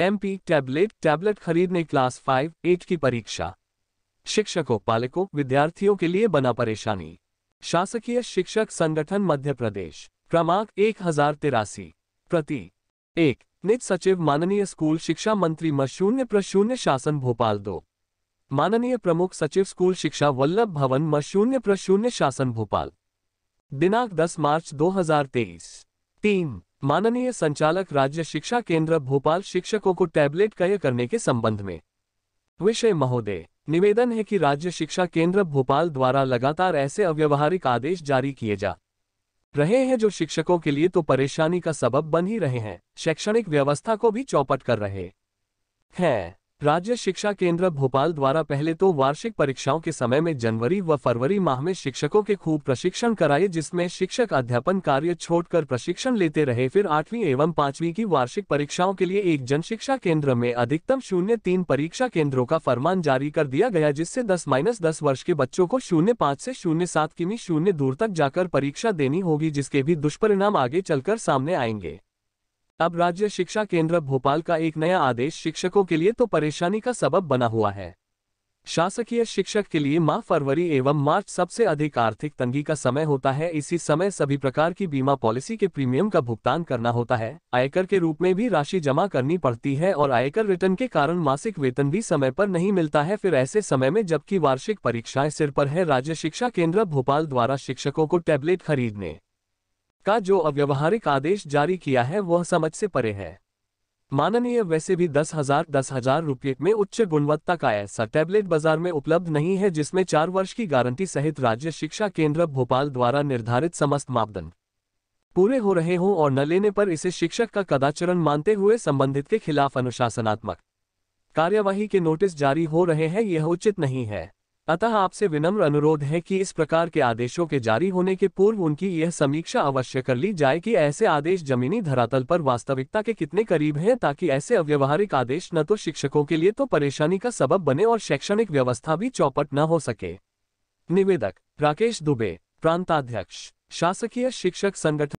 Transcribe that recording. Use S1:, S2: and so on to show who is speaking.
S1: MP tablet tablet खरीदने class five eight की परीक्षा शिक्षकों पालकों विद्यार्थियों के लिए बना परेशानी शासकीय शिक्षक संगठन मध्य प्रदेश क्रमांक एक हजार तिरासी प्रति एक निज सचिव माननीय स्कूल शिक्षा मंत्री मशून्य प्रशून्य शासन भोपाल दो माननीय प्रमुख सचिव स्कूल शिक्षा वल्लभ भवन मशून्य प्रशून्य शासन भोपाल दिनांक 10 मार्च 2023 तीन माननीय संचालक राज्य शिक्षा केंद्र भोपाल शिक्षकों को टैबलेट कय करने के संबंध में विषय महोदय निवेदन है कि राज्य शिक्षा केंद्र भोपाल द्वारा लगातार ऐसे अव्यवहारिक आदेश जारी किए जा रहे हैं जो शिक्षकों के लिए तो परेशानी का सबब बन ही रहे हैं शैक्षणिक व्यवस्था को भी चौपट कर रहे हैं राज्य शिक्षा केंद्र भोपाल द्वारा पहले तो वार्षिक परीक्षाओं के समय में जनवरी व फरवरी माह में शिक्षकों के खूब प्रशिक्षण कराए जिसमें शिक्षक अध्यापन कार्य छोड़कर प्रशिक्षण लेते रहे फिर आठवीं एवं पांचवी की वार्षिक परीक्षाओं के लिए एक जन शिक्षा केंद्र में अधिकतम शून्य तीन परीक्षा केंद्रों का फरमान जारी कर दिया गया जिससे दस माइनस दस वर्ष के बच्चों को शून्य पाँच ऐसी शून्य सात किमी शून्य दूर तक जाकर परीक्षा देनी होगी जिसके भी दुष्परिणाम आगे चलकर सामने आएंगे अब राज्य शिक्षा केंद्र भोपाल का एक नया आदेश शिक्षकों के लिए तो परेशानी का सबब बना हुआ है शासकीय शिक्षक के लिए माह फरवरी एवं मार्च सबसे अधिक आर्थिक तंगी का समय होता है इसी समय सभी प्रकार की बीमा पॉलिसी के प्रीमियम का भुगतान करना होता है आयकर के रूप में भी राशि जमा करनी पड़ती है और आयकर रिटर्न के कारण मासिक वेतन भी समय पर नहीं मिलता है फिर ऐसे समय में जबकि वार्षिक परीक्षाएं सिर पर है राज्य शिक्षा केंद्र भोपाल द्वारा शिक्षकों को टैबलेट खरीदने का जो अव्यवहारिक आदेश जारी किया है वह समझ से परे है माननीय वैसे भी दस हजार दस हजार रुपये में उच्च गुणवत्ता का ऐसा टैबलेट बाजार में उपलब्ध नहीं है जिसमें चार वर्ष की गारंटी सहित राज्य शिक्षा केंद्र भोपाल द्वारा निर्धारित समस्त मापदंड पूरे हो रहे हों और न लेने पर इसे शिक्षक का कदाचरण मानते हुए संबंधित के खिलाफ अनुशासनात्मक कार्यवाही के नोटिस जारी हो रहे हैं यह उचित नहीं है अतः आपसे विनम्र अनुरोध है कि इस प्रकार के आदेशों के जारी होने के पूर्व उनकी यह समीक्षा अवश्य कर ली जाए कि ऐसे आदेश जमीनी धरातल पर वास्तविकता के कितने करीब हैं ताकि ऐसे अव्यवहारिक आदेश न तो शिक्षकों के लिए तो परेशानी का सबब बने और शैक्षणिक व्यवस्था भी चौपट न हो सके निवेदक राकेश दुबे प्रांताध्यक्ष शासकीय शिक्षक संगठन